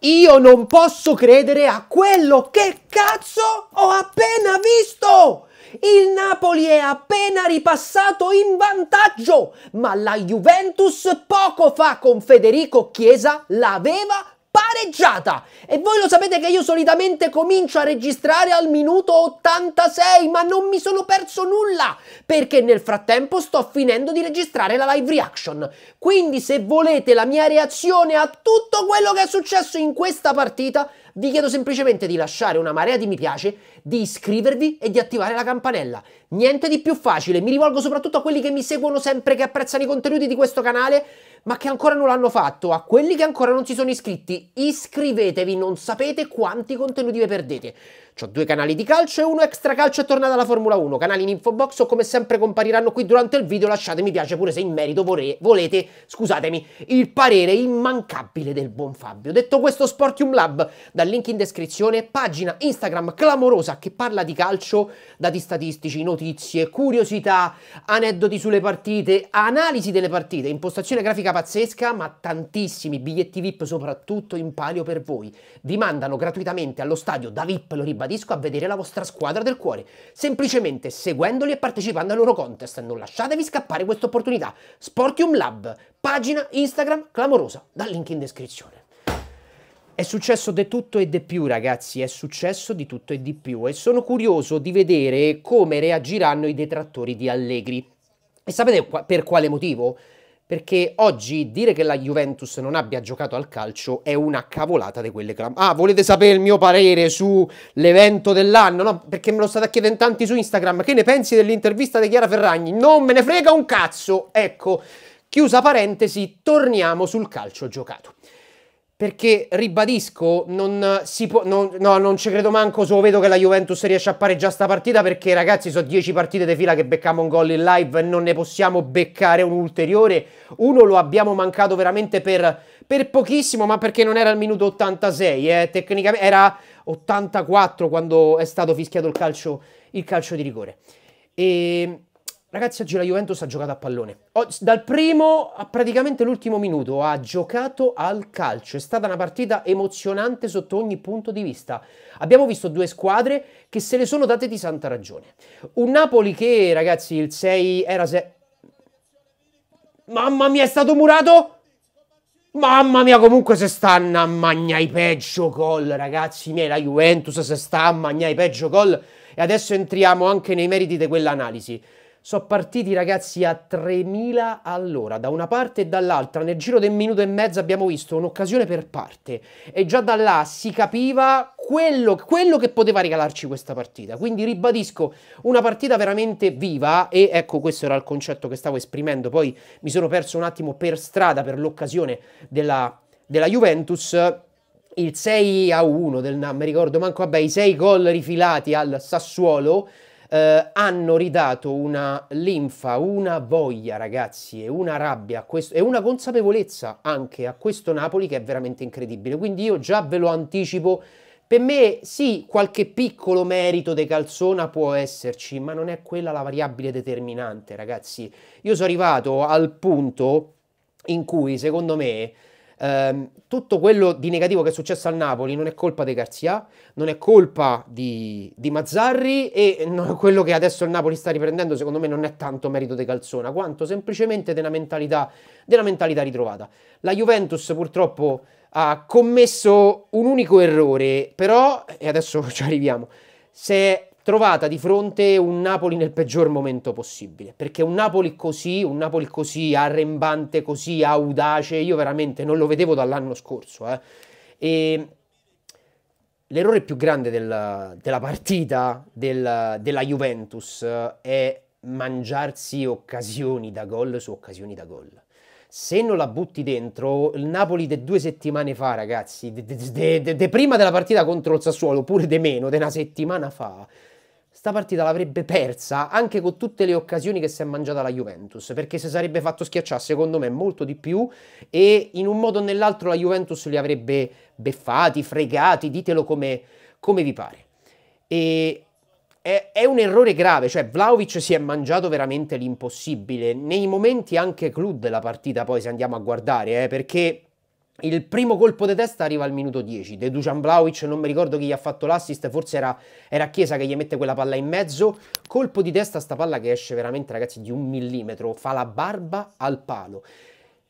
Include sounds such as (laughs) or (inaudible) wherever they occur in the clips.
Io non posso credere a quello che cazzo ho appena visto! Il Napoli è appena ripassato in vantaggio, ma la Juventus poco fa con Federico Chiesa l'aveva pareggiata. E voi lo sapete che io solitamente comincio a registrare al minuto 86, ma non mi sono perso nulla, perché nel frattempo sto finendo di registrare la live reaction. Quindi se volete la mia reazione a tutto quello che è successo in questa partita, vi chiedo semplicemente di lasciare una marea di mi piace, di iscrivervi e di attivare la campanella. Niente di più facile, mi rivolgo soprattutto a quelli che mi seguono sempre, che apprezzano i contenuti di questo canale, ma che ancora non l'hanno fatto, a quelli che ancora non si sono iscritti, iscrivetevi, non sapete quanti contenuti vi perdete. Ho due canali di calcio e uno extra calcio è tornata alla Formula 1. Canali in info box o come sempre compariranno qui durante il video. Lasciate mi piace pure se in merito vorrei, volete, scusatemi, il parere immancabile del buon Fabio. Detto questo, Sportium Lab, dal link in descrizione, pagina Instagram clamorosa che parla di calcio, dati statistici, notizie, curiosità, aneddoti sulle partite, analisi delle partite, impostazione grafica pazzesca, ma tantissimi biglietti VIP soprattutto in palio per voi. Vi mandano gratuitamente allo stadio da VIP, lo ribadisco ribadisco, a vedere la vostra squadra del cuore, semplicemente seguendoli e partecipando al loro contest. Non lasciatevi scappare questa opportunità. Sportium Lab, pagina Instagram clamorosa, dal link in descrizione. È successo di tutto e di più, ragazzi, è successo di tutto e di più e sono curioso di vedere come reagiranno i detrattori di Allegri. E sapete per quale motivo? perché oggi dire che la Juventus non abbia giocato al calcio è una cavolata di quelle clam. Ah, volete sapere il mio parere sull'evento dell'anno? No, perché me lo state chiedendo tanti su Instagram. Che ne pensi dell'intervista di Chiara Ferragni? Non me ne frega un cazzo! Ecco, chiusa parentesi, torniamo sul calcio giocato. Perché, ribadisco, non si può... no, non ci credo manco solo vedo che la Juventus riesce a pareggiare sta partita perché, ragazzi, sono 10 partite di fila che becchiamo un gol in live non ne possiamo beccare un ulteriore. Uno lo abbiamo mancato veramente per, per pochissimo, ma perché non era il minuto 86, eh, tecnicamente era 84 quando è stato fischiato il calcio, il calcio di rigore. E ehm, Ragazzi, oggi la Juventus ha giocato a pallone. dal primo a praticamente l'ultimo minuto ha giocato al calcio. È stata una partita emozionante sotto ogni punto di vista. Abbiamo visto due squadre che se le sono date di santa ragione. Un Napoli che, ragazzi, il 6 era... Se... Mamma mia, è stato murato! Mamma mia, comunque se stanno a magnai peggio gol, ragazzi miei, la Juventus se sta a magnai peggio gol. E adesso entriamo anche nei meriti di quell'analisi sono partiti ragazzi a 3000 all'ora da una parte e dall'altra. Nel giro del minuto e mezzo abbiamo visto un'occasione per parte e già da là si capiva quello, quello, che poteva regalarci questa partita. Quindi ribadisco, una partita veramente viva e ecco questo era il concetto che stavo esprimendo. Poi mi sono perso un attimo per strada per l'occasione della, della Juventus il 6 a 1 del NAM, mi ricordo manco, vabbè, i 6 gol rifilati al Sassuolo eh, hanno ridato una linfa, una voglia ragazzi e una rabbia questo, e una consapevolezza anche a questo Napoli che è veramente incredibile. Quindi io già ve lo anticipo, per me sì qualche piccolo merito de Calzona può esserci, ma non è quella la variabile determinante ragazzi. Io sono arrivato al punto in cui secondo me ehm, tutto quello di negativo che è successo al Napoli non è colpa di Garzia, non è colpa di, di Mazzarri e no, quello che adesso il Napoli sta riprendendo secondo me non è tanto merito di Calzona, quanto semplicemente della mentalità, della mentalità ritrovata. La Juventus purtroppo ha commesso un unico errore, però, e adesso (laughs) ci arriviamo, se trovata di fronte un Napoli nel peggior momento possibile, perché un Napoli così, un Napoli così arrembante, così audace, io veramente non lo vedevo dall'anno scorso. Eh. E l'errore più grande del, della partita del, della Juventus eh, è mangiarsi occasioni da gol su occasioni da gol. Se non la butti dentro, il Napoli di due settimane fa, ragazzi, de, de, de, de prima della partita contro il Sassuolo, oppure di meno, di una settimana fa, sta partita l'avrebbe persa anche con tutte le occasioni che si è mangiata la Juventus, perché si sarebbe fatto schiacciare secondo me molto di più e in un modo o nell'altro la Juventus li avrebbe beffati, fregati, ditelo come, come vi pare. E è, è, un errore grave, cioè Vlaovic si è mangiato veramente l'impossibile, nei momenti anche clou della partita poi se andiamo a guardare, eh, perché il primo colpo di testa arriva al minuto 10. De Dujan Blauic, non mi ricordo chi gli ha fatto l'assist, forse era, era, Chiesa che gli mette quella palla in mezzo. Colpo di testa, sta palla che esce veramente, ragazzi, di un millimetro. Fa la barba al palo.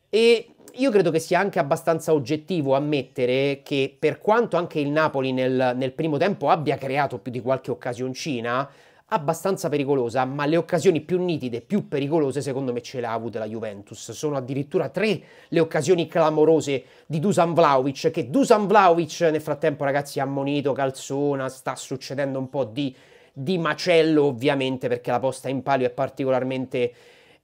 E io credo che sia anche abbastanza oggettivo ammettere che per quanto anche il Napoli nel, nel primo tempo abbia creato più di qualche occasioncina, abbastanza pericolosa, ma le occasioni più nitide, più pericolose, secondo me ce le ha avute la Juventus. Sono addirittura tre le occasioni clamorose di Dusan Vlaovic, che Dusan Vlaovic nel frattempo ragazzi ha ammonito, calzona, sta succedendo un po' di, di macello ovviamente perché la posta in palio è particolarmente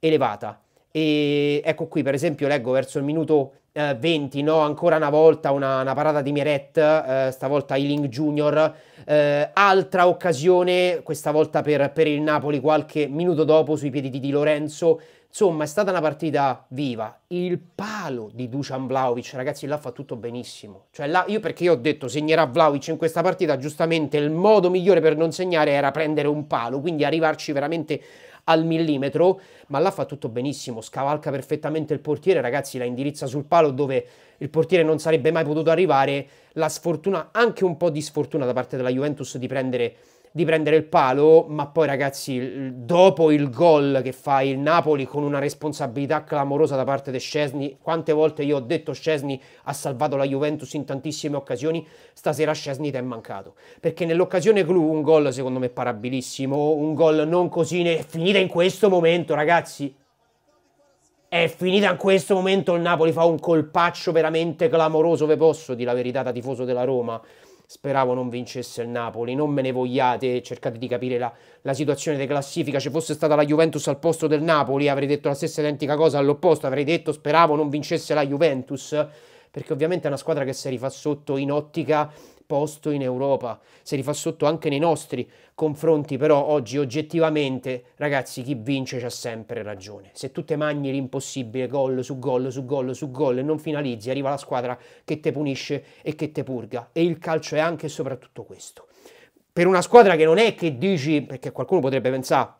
elevata. E ecco qui per esempio leggo verso il minuto eh, 20, no? ancora una volta una, una parata di Miret, eh, stavolta Ealing Junior, eh, altra occasione, questa volta per, per, il Napoli qualche minuto dopo sui piedi di Di Lorenzo, insomma è stata una partita viva, il palo di Dusan Vlaovic, ragazzi l'ha fa tutto benissimo, cioè là, io perché io ho detto segnerà Vlaovic in questa partita, giustamente il modo migliore per non segnare era prendere un palo, quindi arrivarci veramente al millimetro, ma là fa tutto benissimo, scavalca perfettamente il portiere, ragazzi, la indirizza sul palo dove il portiere non sarebbe mai potuto arrivare, la sfortuna, anche un po' di sfortuna da parte della Juventus di prendere di prendere il palo, ma poi ragazzi, dopo il gol che fa il Napoli con una responsabilità clamorosa da parte di Scesni, quante volte io ho detto Scesni ha salvato la Juventus in tantissime occasioni, stasera Scesni ti è mancato, perché nell'occasione clou un gol secondo me parabilissimo, un gol non così, è finita in questo momento ragazzi, è finita in questo momento il Napoli fa un colpaccio veramente clamoroso, ve posso dire la verità da tifoso della Roma, speravo non vincesse il Napoli, non me ne vogliate, cercate di capire la, la situazione di classifica, se fosse stata la Juventus al posto del Napoli avrei detto la stessa identica cosa all'opposto, avrei detto speravo non vincesse la Juventus, perché ovviamente è una squadra che si rifà sotto in ottica posto in Europa, se rifà sotto anche nei nostri confronti, però oggi oggettivamente, ragazzi, chi vince c'ha sempre ragione. Se tu te magni l'impossibile, gol su gol su gol su gol e non finalizzi, arriva la squadra che te punisce e che te purga. E il calcio è anche e soprattutto questo. Per una squadra che non è che dici, perché qualcuno potrebbe pensare,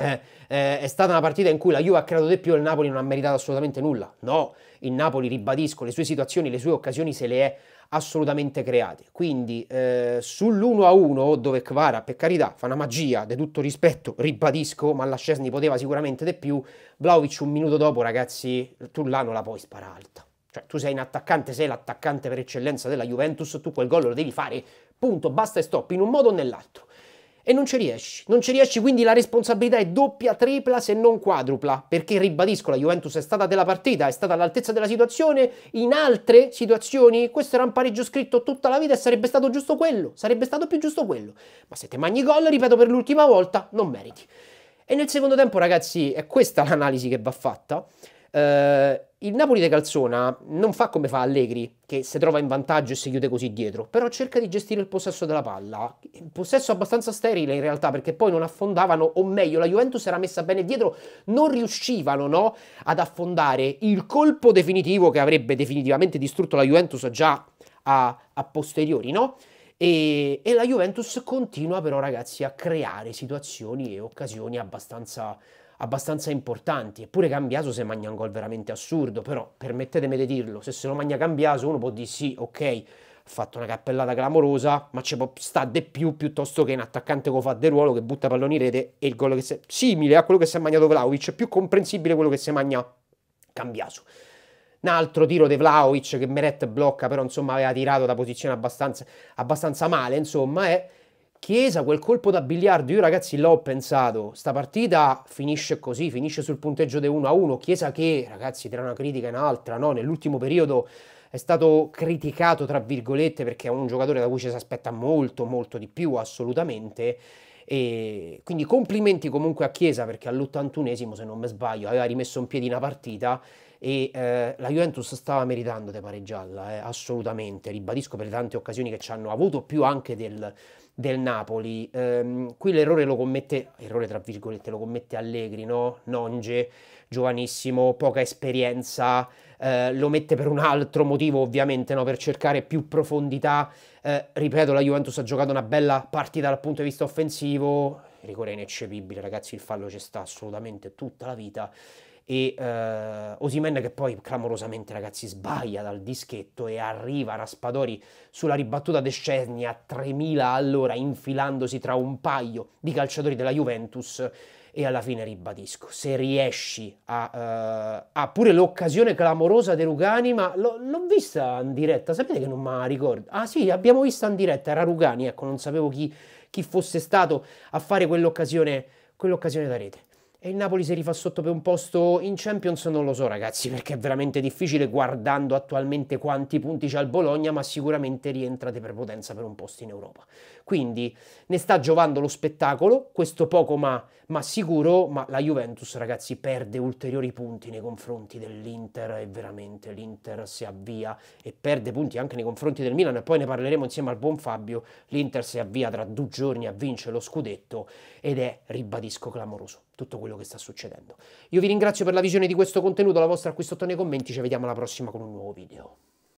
eh, eh, è stata una partita in cui la Juve ha creato di più e il Napoli non ha meritato assolutamente nulla. No, il Napoli, ribadisco, le sue situazioni, le sue occasioni se le è assolutamente creati. Quindi eh, sull'1 a 1, dove Kvara, per carità, fa una magia, di tutto rispetto, ribadisco, ma la Scesni poteva sicuramente di più, Vlaovic un minuto dopo, ragazzi, tu là non la puoi sparare alta. Cioè, tu sei un attaccante, sei l'attaccante per eccellenza della Juventus, tu quel gol lo devi fare, punto, basta e stop, in un modo o nell'altro e non ci riesci. Non ci riesci, quindi la responsabilità è doppia, tripla se non quadrupla, perché ribadisco la Juventus è stata della partita, è stata all'altezza della situazione, in altre situazioni questo era un pareggio scritto tutta la vita e sarebbe stato giusto quello, sarebbe stato più giusto quello. Ma se te mangi gol, ripeto per l'ultima volta, non meriti. E nel secondo tempo, ragazzi, è questa l'analisi che va fatta. Eh, il Napoli di Calzona non fa come fa Allegri, che si trova in vantaggio e si chiude così dietro, però cerca di gestire il possesso della palla. Un possesso abbastanza sterile in realtà, perché poi non affondavano, o meglio, la Juventus era messa bene dietro, non riuscivano no, ad affondare il colpo definitivo che avrebbe definitivamente distrutto la Juventus già a, a posteriori, no? E, e, la Juventus continua però, ragazzi, a creare situazioni e occasioni abbastanza, abbastanza importanti. Eppure Cambiaso se magna un gol veramente assurdo, però permettetemi di dirlo, se se lo magna Cambiaso uno può dire sì, ok, ha fatto una cappellata clamorosa, ma ci può stare di più piuttosto che un attaccante che fa del ruolo, che butta palloni in rete e il gol che si è simile a quello che si è mangiato Vlaovic, è più comprensibile quello che si magna Cambiaso. Un altro tiro di Vlaovic che Meret blocca, però insomma aveva tirato da posizione abbastanza, abbastanza male, insomma, è eh. Chiesa, quel colpo da biliardo, io ragazzi l'ho pensato, sta partita finisce così, finisce sul punteggio di 1-1, Chiesa che, ragazzi, tra una critica e un'altra, no? nell'ultimo periodo è stato criticato, tra virgolette, perché è un giocatore da cui ci si aspetta molto, molto di più, assolutamente, e quindi complimenti comunque a Chiesa perché all'81esimo, se non mi sbaglio, aveva rimesso in piedi una partita e eh, la Juventus stava meritando di pareggiarla, eh, assolutamente, ribadisco per tante occasioni che ci hanno avuto, più anche del del Napoli. Ehm, qui l'errore lo commette, errore tra virgolette, lo commette Allegri, no? Nonge, giovanissimo, poca esperienza, eh, lo mette per un altro motivo ovviamente, no? Per cercare più profondità. Eh, ripeto, la Juventus ha giocato una bella partita dal punto di vista offensivo, rigore ineccepibile, ragazzi, il fallo ci sta assolutamente tutta la vita e eh, Osimen che poi clamorosamente ragazzi sbaglia dal dischetto e arriva Raspadori sulla ribattuta de Scesni a 3000 all'ora infilandosi tra un paio di calciatori della Juventus e alla fine ribadisco se riesci a, uh, a pure l'occasione clamorosa di Rugani ma l'ho vista in diretta sapete che non me la ricordo ah sì abbiamo vista in diretta era Rugani ecco non sapevo chi, chi fosse stato a fare quell'occasione quell'occasione da rete e il Napoli si rifà sotto per un posto in Champions non lo so ragazzi perché è veramente difficile guardando attualmente quanti punti c'ha il Bologna ma sicuramente rientra di prepotenza per un posto in Europa. Quindi ne sta giovando lo spettacolo, questo poco ma, ma sicuro, ma la Juventus ragazzi perde ulteriori punti nei confronti dell'Inter e veramente l'Inter si avvia e perde punti anche nei confronti del Milan e poi ne parleremo insieme al buon Fabio, l'Inter si avvia tra due giorni a vincere lo scudetto ed è, ribadisco, clamoroso tutto quello che sta succedendo. Io vi ringrazio per la visione di questo contenuto, la vostra qui sotto nei commenti, ci vediamo alla prossima con un nuovo video.